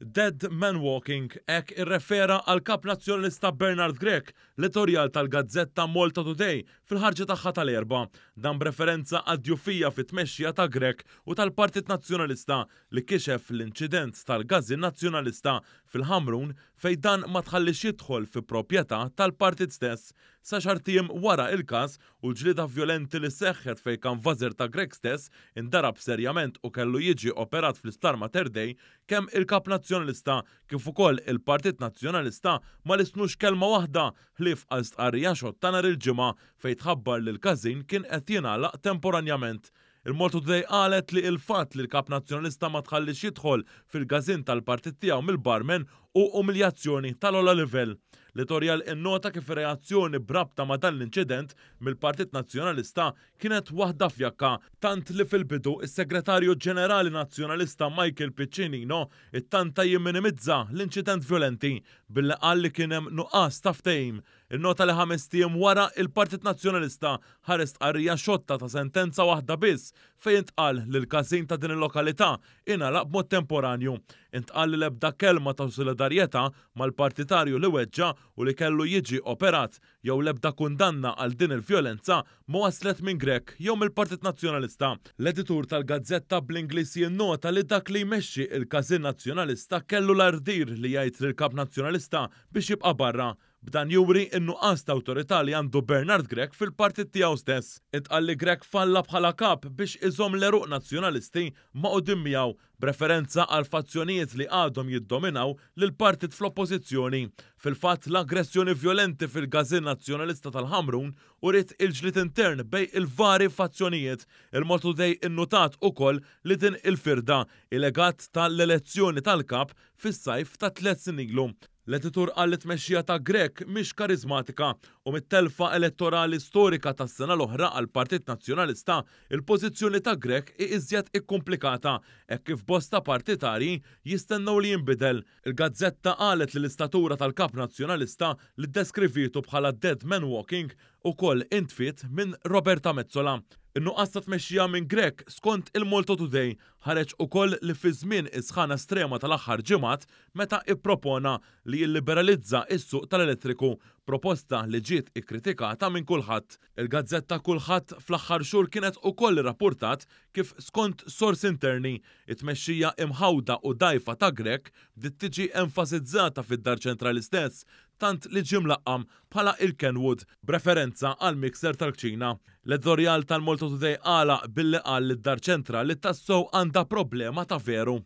Dead Man Walking ek irrefera għal kap nazjonalista Bernard Grek l-etorjal tal-gazzetta Malta Today fil-ħarġa tagħha tal-erba dan preferenza għad-djufija fit-tmexxija ta' Grek u tal-Partit Nazzjonalista li kixef l-inċident tal-gazzi nazzjonalista fil-Hamrun fej dan ma tħallix jidħol fi proprjetà tal-partit stess sa xartijem wara il-kas u ġlida violenti li seħħet fej kan vazir ta' Grek stess indarab serjament u kellu jiġi operat fl-istar Mater Dei kemm il-kap nazjonalista kif ukoll il-Partit Nazjonalista ma lisnux kelma waħda ħlif għal stqarrija xott il-ġimgħa fejn tħabbar li l-każin kien qed jingħalaq temporanjament. Il-Mortu Dej qalet li il-fat li l-kap nazjonalista ma tħallix jidħol fil-gazin tal-partit tiegħu mill-barmen u umiljazzjoni tal-ola livell. Li Torjal innota kif reazzjoni brabta ma dan l-inċident mill-Partit Nazzjonalista kienet waħda fjakka, tant li fil-bidu is-Segretarju Ġenerali Nazzjonalista Michael Piccinino it-tanta jimminimizza l-inċident violenti billi qal li kienem nuqqas taftejm. Il-nota li ħames tiem wara il-Partit Nazzjonalista ħares għarrija xotta ta' sentenza waħda biss fejn tqal li l-każin ta' din il-lokalità inalaq b'mod temporanju intqal li lebda kelma ta' solidarjetà mal-partitarju li weġġa u li kellu jiġi operat jew lebda kundanna għal din il-vjolenza ma waslet minn Grek jew mill-Partit Nazzjonalista. L-editur tal-gazzetta bl-Ingliż jinnota li dak li jmexxi il-Kazin Nazzjonalista kellu l-ardir li jgħid lil kap Nazzjonalista biex jibqa' barra B'dan juri in-nuqqas ta' awtorità li għandu Bernard Grek fil-partit tiegħu stess. Intqalli Grek falla bħala kap biex iżom l-eruq nazzjonalisti ma' u miegħu preferenza għal fazzjonijiet li għadhom jiddominaw lil partit fl-oppożizzjoni. Fil-fatt l-aggressjoni violenti fil-gazin nazzjonalista tal-Ħamrun u rrit il-ġlit intern bej il-vari fazzjonijiet il-motu dej innotat u koll li din il-firda il-legat tal-elezzjoni tal-kap fis-sajf ta' tlet sinilu l editor għallet tmexxija ta' Grek mhix karizmatika u mit-telfa elettorali storika tas sena l-oħra għal Partit Nazzjonalista il-pożizzjoni ta' Grek iżjed ikkomplikata hekk kif bosta partitari jistennew li jinbidel. Il-gazzetta qalet li l-istatura tal-Kap Nazzjonalista li ddeskrivitu bħala dead man walking u koll intfit minn Roberta Mezzola. Innuqqas ta' tmexxija minn Grek skont il-Molto Today ħareġ ukoll li fi żmien isħana strema tal-aħħar ġimgħat meta ippropona li jilliberalizza is-suq tal-elettriku, proposta li ġiet ikkritikata minn kulħadd. Il-gazzetta kulħadd fl-aħħar xhur kienet ukoll rapportat kif skont sors interni it-tmexxija imħawda u dajfa ta' Grek dit tiġi enfasizzata fid-dar ċentrali stess tant li ġim laqqam bħala il-Kenwood preferenza għal mikser tal-ċina. l edzorjal tal-Molto Today għala billi għal id-dar ċentra li tassow għanda problema ta' veru.